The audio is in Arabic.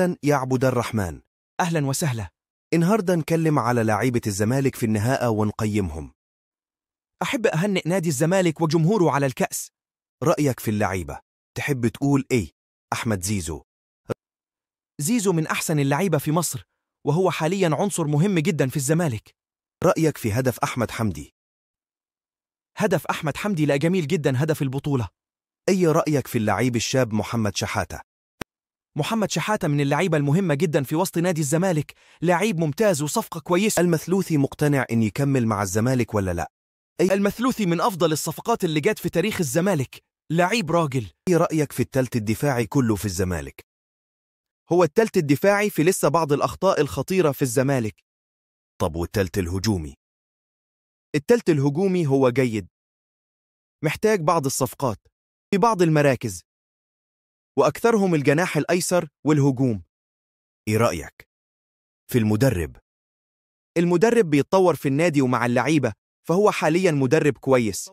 أهلا يا عبد الرحمن أهلا وسهلا النهاردة نكلم على لعيبة الزمالك في النهاء ونقيمهم أحب أهنئ نادي الزمالك وجمهوره على الكأس رأيك في اللعيبة تحب تقول إيه أحمد زيزو زيزو من أحسن اللعيبة في مصر وهو حاليا عنصر مهم جدا في الزمالك رأيك في هدف أحمد حمدي هدف أحمد حمدي لا جميل جدا هدف البطولة أي رأيك في اللعيب الشاب محمد شحاتة محمد شحاتة من اللعيبة المهمة جدا في وسط نادي الزمالك لعيب ممتاز وصفقة كويسة المثلوثي مقتنع إن يكمل مع الزمالك ولا لا أي المثلوثي من أفضل الصفقات اللي جت في تاريخ الزمالك لعيب راجل ايه رأيك في التلت الدفاعي كله في الزمالك؟ هو التلت الدفاعي في لسه بعض الأخطاء الخطيرة في الزمالك طب والتلت الهجومي؟ التلت الهجومي هو جيد محتاج بعض الصفقات في بعض المراكز وأكثرهم الجناح الأيسر والهجوم إيه رأيك؟ في المدرب المدرب بيتطور في النادي ومع اللعيبة فهو حاليا مدرب كويس